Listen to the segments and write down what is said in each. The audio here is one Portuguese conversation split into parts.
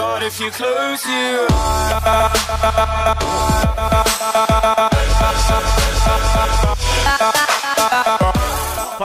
But if you close your eyes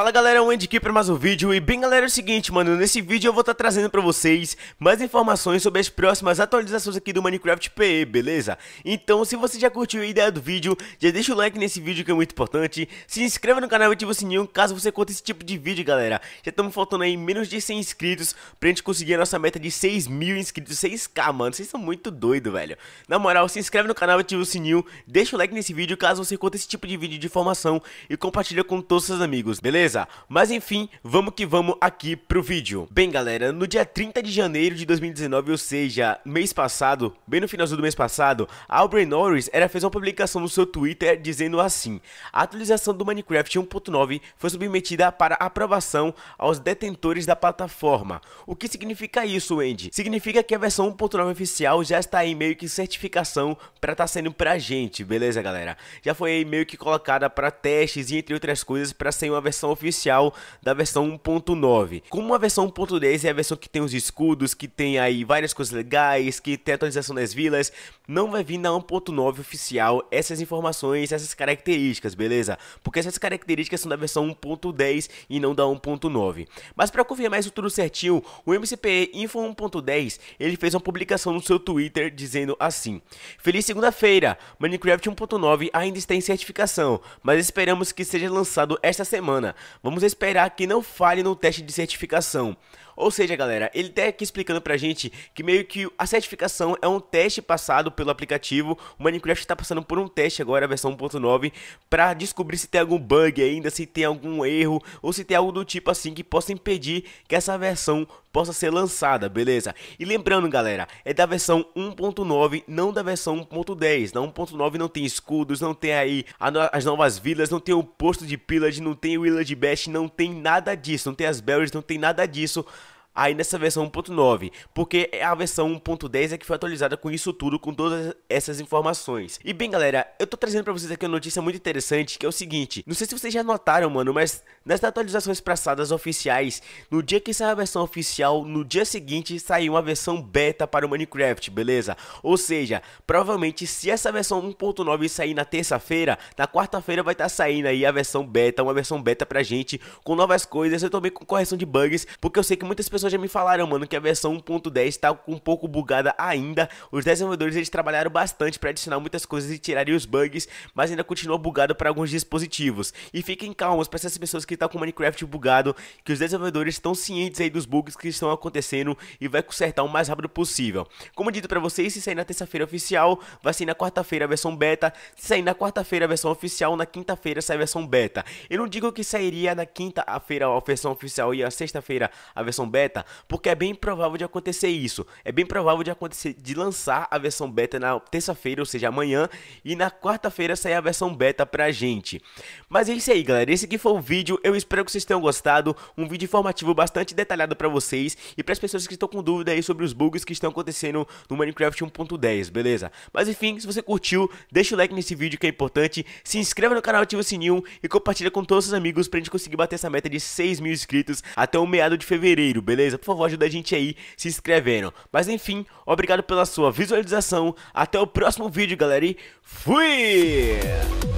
Fala galera, o Andy aqui para mais um vídeo e bem galera é o seguinte mano, nesse vídeo eu vou estar tá trazendo para vocês mais informações sobre as próximas atualizações aqui do Minecraft PE, beleza? Então se você já curtiu a ideia do vídeo, já deixa o like nesse vídeo que é muito importante, se inscreva no canal e ativa o sininho caso você curta esse tipo de vídeo galera, já estamos faltando aí menos de 100 inscritos pra gente conseguir a nossa meta de 6 mil inscritos, 6k mano, vocês são muito doido velho, na moral se inscreve no canal, e ativa o sininho, deixa o like nesse vídeo caso você curta esse tipo de vídeo de informação e compartilha com todos seus amigos, beleza? Beleza? Mas enfim, vamos que vamos aqui pro vídeo. Bem galera, no dia 30 de janeiro de 2019, ou seja, mês passado, bem no finalzinho do mês passado, Aubrey Norris era fez uma publicação no seu Twitter dizendo assim, a atualização do Minecraft 1.9 foi submetida para aprovação aos detentores da plataforma. O que significa isso, Andy? Significa que a versão 1.9 oficial já está aí meio que certificação para estar tá saindo pra gente, beleza galera? Já foi aí meio que colocada para testes e entre outras coisas para ser uma versão oficial oficial da versão 1.9. Como a versão 1.10 é a versão que tem os escudos, que tem aí várias coisas legais, que tem atualização das vilas, não vai vir na 1.9 oficial essas informações, essas características, beleza? Porque essas características são da versão 1.10 e não da 1.9. Mas para confirmar isso tudo certinho, o MCPE Info 1.10, ele fez uma publicação no seu Twitter dizendo assim: "Feliz segunda-feira. Minecraft 1.9 ainda está em certificação, mas esperamos que seja lançado esta semana. Vamos esperar que não falhe no teste de certificação. Ou seja, galera, ele tá aqui explicando pra gente que meio que a certificação é um teste passado pelo aplicativo. O Minecraft tá passando por um teste agora, a versão 1.9, pra descobrir se tem algum bug ainda, se tem algum erro, ou se tem algo do tipo assim que possa impedir que essa versão possa ser lançada, beleza? E lembrando, galera, é da versão 1.9, não da versão 1.10. Na 1.9 não tem escudos, não tem aí as novas vilas, não tem o posto de pillage, não tem o village bash, não tem nada disso, não tem as berries, não tem nada disso aí nessa versão 1.9, porque a versão 1.10 é que foi atualizada com isso tudo, com todas essas informações. E bem, galera, eu tô trazendo pra vocês aqui uma notícia muito interessante, que é o seguinte, não sei se vocês já notaram, mano, mas nas atualizações passadas oficiais, no dia que saiu a versão oficial, no dia seguinte saiu uma versão beta para o Minecraft, beleza? Ou seja, provavelmente se essa versão 1.9 sair na terça-feira, na quarta-feira vai estar tá saindo aí a versão beta, uma versão beta pra gente, com novas coisas, eu também com correção de bugs, porque eu sei que muitas pessoas pessoas já me falaram, mano, que a versão 1.10 tá um pouco bugada ainda. Os desenvolvedores eles trabalharam bastante para adicionar muitas coisas e tirarem os bugs, mas ainda continua bugado para alguns dispositivos. E fiquem calmos para essas pessoas que estão tá com Minecraft bugado, que os desenvolvedores estão cientes aí dos bugs que estão acontecendo e vai consertar o mais rápido possível. Como dito para vocês, se sair na terça-feira oficial, vai sair na quarta-feira a versão beta, se sair na quarta-feira a versão oficial, na quinta-feira sai a versão beta. Eu não digo que sairia na quinta-feira a versão oficial e a sexta-feira a versão beta, beta, porque é bem provável de acontecer isso. É bem provável de acontecer de lançar a versão beta na terça-feira, ou seja, amanhã, e na quarta-feira sair a versão beta pra gente. Mas é isso aí, galera. Esse aqui foi o vídeo. Eu espero que vocês tenham gostado. Um vídeo informativo bastante detalhado para vocês e para as pessoas que estão com dúvida aí sobre os bugs que estão acontecendo no Minecraft 1.10, beleza? Mas enfim, se você curtiu, deixa o like nesse vídeo que é importante, se inscreva no canal, ativa o sininho e compartilha com todos os seus amigos pra gente conseguir bater essa meta de 6 mil inscritos até o meado de fevereiro, beleza? beleza? Por favor, ajuda a gente aí se inscrevendo. Mas enfim, obrigado pela sua visualização. Até o próximo vídeo, galera. E fui!